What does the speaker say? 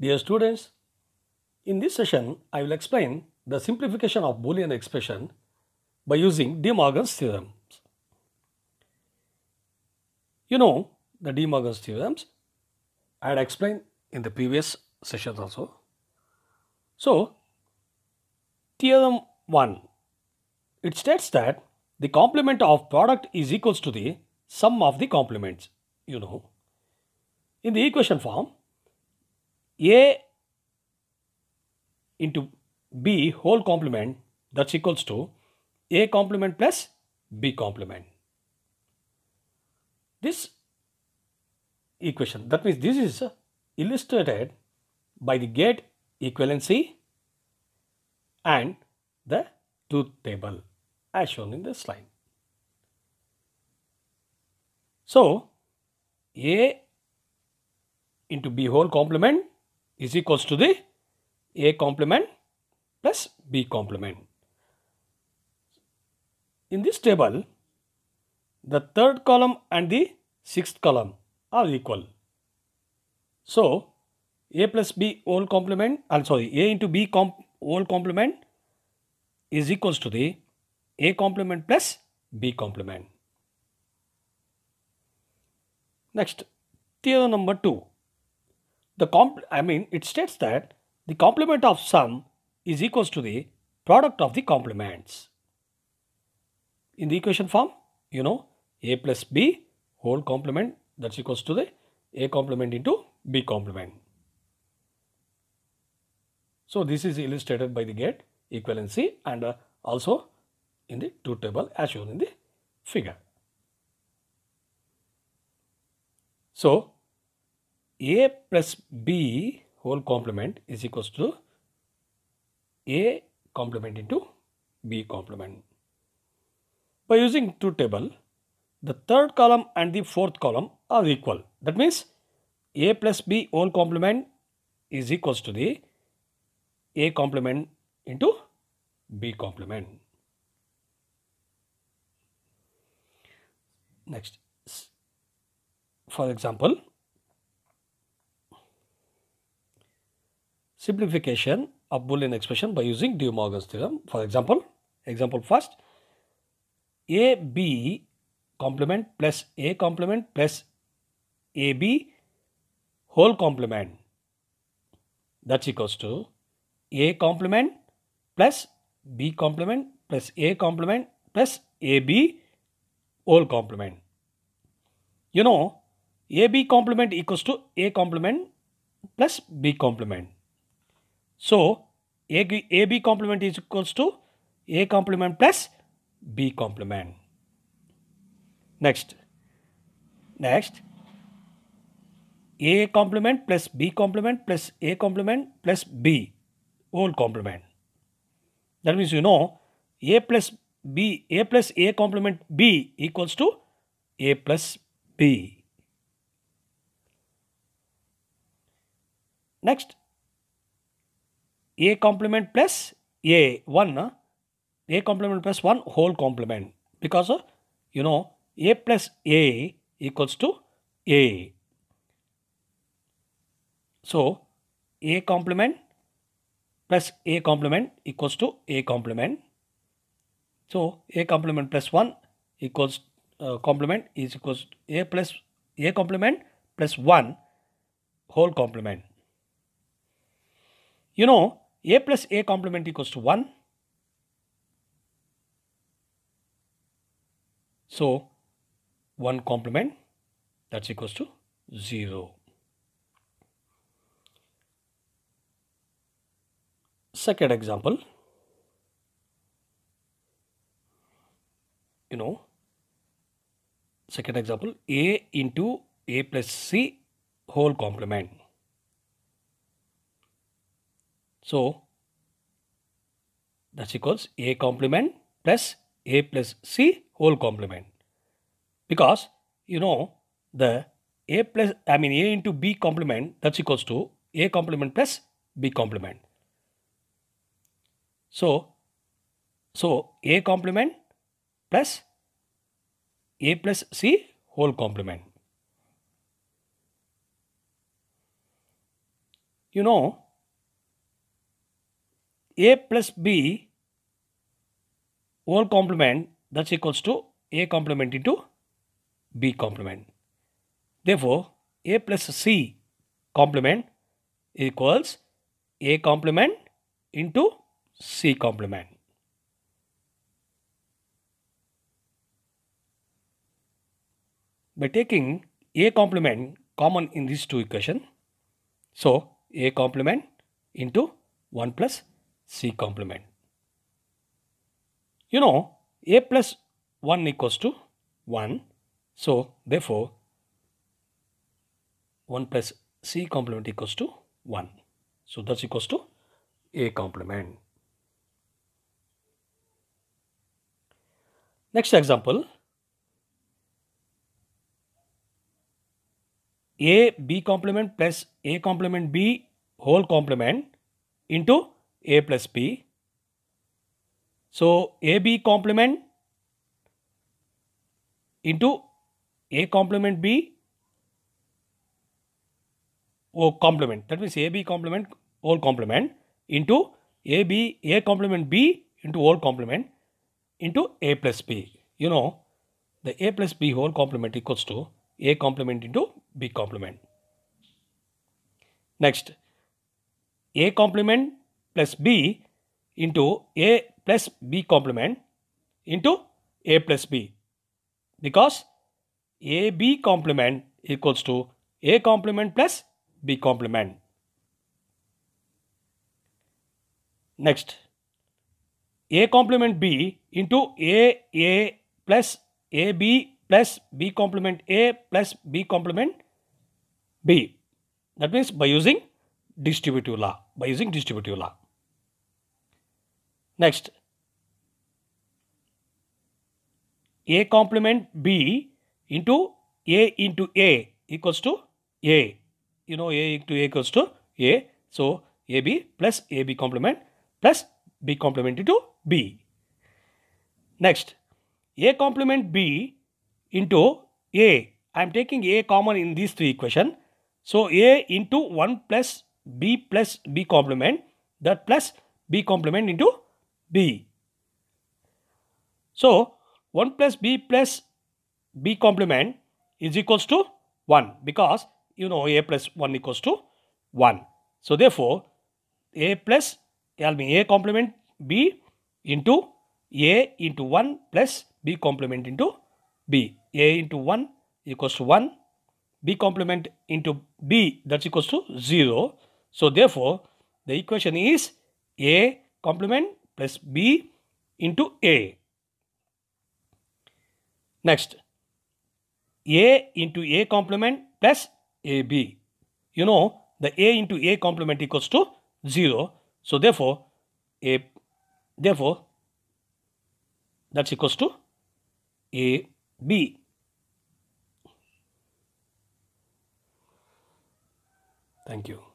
Dear students, in this session, I will explain the simplification of Boolean expression by using De Morgan's theorems. You know the De Morgan's theorems I had explained in the previous sessions also. So, theorem 1, it states that the complement of product is equals to the sum of the complements, you know. In the equation form, a into B whole complement that's equals to A complement plus B complement. This equation that means this is illustrated by the gate equivalency and the truth table as shown in this slide. So, A into B whole complement is equals to the A complement plus B complement. In this table, the third column and the sixth column are equal. So, A plus B whole complement, I'm uh, sorry, A into B comp whole complement is equals to the A complement plus B complement. Next, theorem number 2 the comp I mean it states that the complement of sum is equals to the product of the complements. In the equation form, you know a plus b whole complement that's equals to the a complement into b complement. So this is illustrated by the gate equivalency and uh, also in the two table as shown in the figure. So a plus b whole complement is equals to a complement into b complement. By using two table, the third column and the fourth column are equal. That means a plus b whole complement is equals to the a complement into b complement. Next, for example, simplification of Boolean expression by using De Morgan's theorem. For example, example first, AB complement plus A complement plus AB whole complement that's equals to A complement plus B complement plus A complement plus AB whole complement. You know AB complement equals to A complement plus B complement. So, AB, AB complement is equals to A complement plus B complement. Next, next A complement plus B complement plus A complement plus B whole complement. That means you know A plus B, A plus A complement B equals to A plus B. Next, a complement plus A 1, A complement plus 1 whole complement because uh, you know A plus A equals to A. So A complement plus A complement equals to A complement. So A complement plus 1 equals uh, complement is equals A plus A complement plus 1 whole complement. You know a plus A complement equals to 1. So 1 complement that's equals to 0. Second example, you know, second example A into A plus C whole complement. So, that's equals A complement plus A plus C whole complement. Because, you know, the A plus, I mean A into B complement, that's equals to A complement plus B complement. So, so A complement plus A plus C whole complement. You know, a plus b whole complement that's equals to a complement into b complement. Therefore, a plus c complement equals a complement into c complement. By taking a complement common in these two equations, so a complement into 1 plus C complement. You know A plus 1 equals to 1. So therefore 1 plus C complement equals to 1. So that's equals to A complement. Next example A B complement plus A complement B whole complement into a plus B. So, AB complement into A complement B O complement. That means AB complement whole complement into AB A complement B into whole complement into A plus B. You know the A plus B whole complement equals to A complement into B complement. Next, A complement plus b into a plus b complement into a plus b because ab complement equals to a complement plus b complement. Next, a complement b into a a plus ab plus b complement a plus b complement b. That means by using distributive law, by using distributive law. Next, A complement B into A into A equals to A. You know A into A equals to A. So AB plus AB complement plus B complement into B. Next, A complement B into A. I am taking A common in these three equation. So A into 1 plus B plus B complement that plus B complement into b. So 1 plus b plus b complement is equals to 1 because you know a plus 1 equals to 1. So therefore a plus I mean a complement b into a into 1 plus b complement into b. a into 1 equals to 1 b complement into b that's equals to 0. So therefore the equation is a complement plus B into A. Next, A into A complement plus AB. You know, the A into A complement equals to 0. So, therefore, A, therefore, that's equals to AB. Thank you.